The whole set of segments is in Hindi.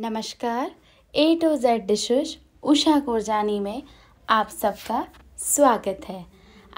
नमस्कार A to Z dishes Usha Kurjani में आप सबका स्वागत है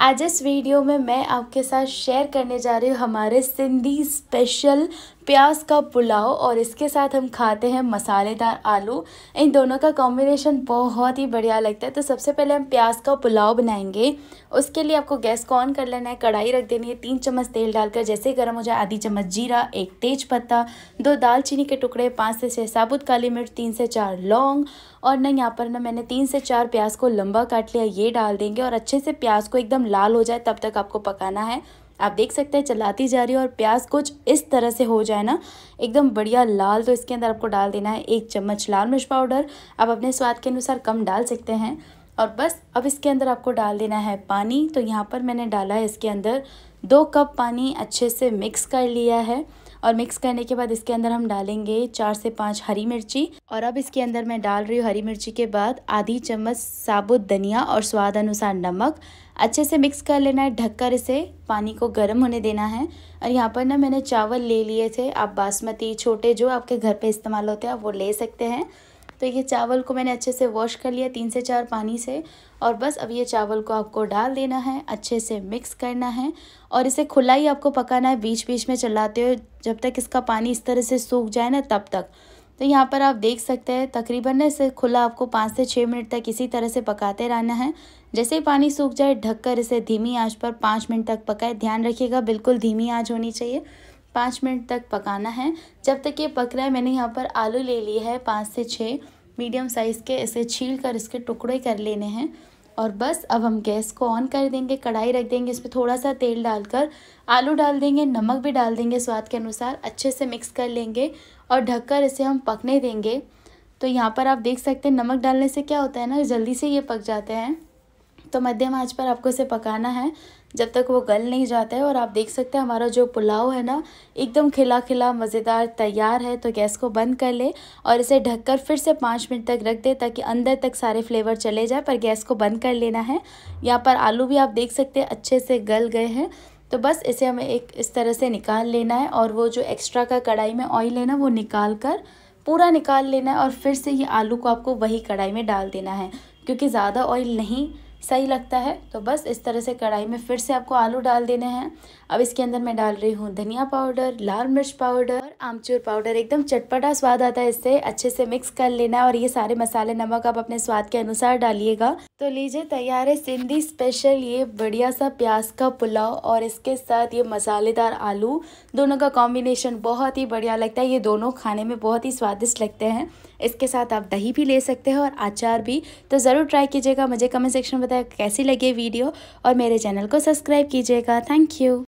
आज इस वीडियो में मैं आपके साथ शेयर करने जा रही हूँ हमारे सिंधी स्पेशल प्याज का पुलाव और इसके साथ हम खाते हैं मसालेदार आलू इन दोनों का कॉम्बिनेशन बहुत ही बढ़िया लगता है तो सबसे पहले हम प्याज का पुलाव बनाएंगे उसके लिए आपको गैस को ऑन कर लेना है कढ़ाई रख देनी है तीन चम्मच तेल डालकर जैसे गर्म हो जाए आधी चम्मच जीरा एक तेज पत्ता दो दालचीनी के टुकड़े पाँच से छः साबुत काली मिर्च तीन से चार लौंग और न यहाँ पर ना मैंने तीन से चार प्याज को लंबा काट लिया ये डाल देंगे और अच्छे से प्याज को एकदम लाल हो जाए तब तक आपको पकाना है आप देख सकते हैं चलाती जा रही है और प्याज कुछ इस तरह से हो जाए ना एकदम बढ़िया लाल तो इसके अंदर आपको डाल देना है एक चम्मच लाल मिर्च पाउडर आप अपने स्वाद के अनुसार कम डाल सकते हैं और बस अब इसके अंदर आपको डाल देना है पानी तो यहाँ पर मैंने डाला है इसके अंदर दो कप पानी अच्छे से मिक्स कर लिया है और मिक्स करने के बाद इसके अंदर हम डालेंगे चार से पाँच हरी मिर्ची और अब इसके अंदर मैं डाल रही हूँ हरी मिर्ची के बाद आधी चम्मच साबुत धनिया और स्वाद अनुसार नमक अच्छे से मिक्स कर लेना है ढककर इसे पानी को गर्म होने देना है और यहाँ पर ना मैंने चावल ले लिए थे आप बासमती छोटे जो आपके घर पे इस्तेमाल होते हैं आप वो ले सकते हैं तो ये चावल को मैंने अच्छे से वॉश कर लिया तीन से चार पानी से और बस अब ये चावल को आपको डाल देना है अच्छे से मिक्स करना है और इसे खुला ही आपको पकाना है बीच बीच में चलाते हो जब तक इसका पानी इस तरह से सूख जाए ना तब तक तो यहाँ पर आप देख सकते हैं तकरीबन ना इसे खुला आपको पाँच से छः मिनट तक इसी तरह से पकाते रहना है जैसे ही पानी सूख जाए ढककर इसे धीमी आँच पर पाँच मिनट तक पकाए ध्यान रखिएगा बिल्कुल धीमी आँच होनी चाहिए पाँच मिनट तक पकाना है जब तक ये पक रहा है मैंने यहाँ पर आलू ले लिए है पाँच से छः मीडियम साइज़ के इसे छील कर इसके टुकड़े कर लेने हैं और बस अब हम गैस को ऑन कर देंगे कढ़ाई रख देंगे इस पर थोड़ा सा तेल डालकर आलू डाल देंगे नमक भी डाल देंगे स्वाद के अनुसार अच्छे से मिक्स कर लेंगे और ढककर इसे हम पकने देंगे तो यहाँ पर आप देख सकते हैं नमक डालने से क्या होता है ना जल्दी से ये पक जाते हैं तो मध्यम आंच पर आपको इसे पकाना है जब तक वो गल नहीं जाता है और आप देख सकते हैं हमारा जो पुलाव है ना एकदम खिला खिला मज़ेदार तैयार है तो गैस को बंद कर ले और इसे ढककर फिर से पाँच मिनट तक रख दे ताकि अंदर तक सारे फ्लेवर चले जाए पर गैस को बंद कर लेना है यहाँ पर आलू भी आप देख सकते हैं अच्छे से गल गए हैं तो बस इसे हमें एक इस तरह से निकाल लेना है और वो जो एक्स्ट्रा का कढ़ाई में ऑयल है ना वो निकाल कर पूरा निकाल लेना है और फिर से ये आलू को आपको वही कढ़ाई में डाल देना है क्योंकि ज़्यादा ऑयल नहीं सही लगता है तो बस इस तरह से कढ़ाई में फिर से आपको आलू डाल देने हैं अब इसके अंदर मैं डाल रही हूँ धनिया पाउडर लाल मिर्च पाउडर और आमचूर पाउडर एकदम चटपटा स्वाद आता है इससे अच्छे से मिक्स कर लेना और ये सारे मसाले नमक आप अपने स्वाद के अनुसार डालिएगा तो लीजिए तैयार है सिंधी स्पेशल ये बढ़िया सा प्याज का पुलाव और इसके साथ ये मसालेदार आलू दोनों का कॉम्बिनेशन बहुत ही बढ़िया लगता है ये दोनों खाने में बहुत ही स्वादिष्ट लगते हैं इसके साथ आप दही भी ले सकते हो और अचार भी तो ज़रूर ट्राई कीजिएगा मुझे कमेंट सेक्शन में बताया कैसी लगी वीडियो और मेरे चैनल को सब्सक्राइब कीजिएगा थैंक यू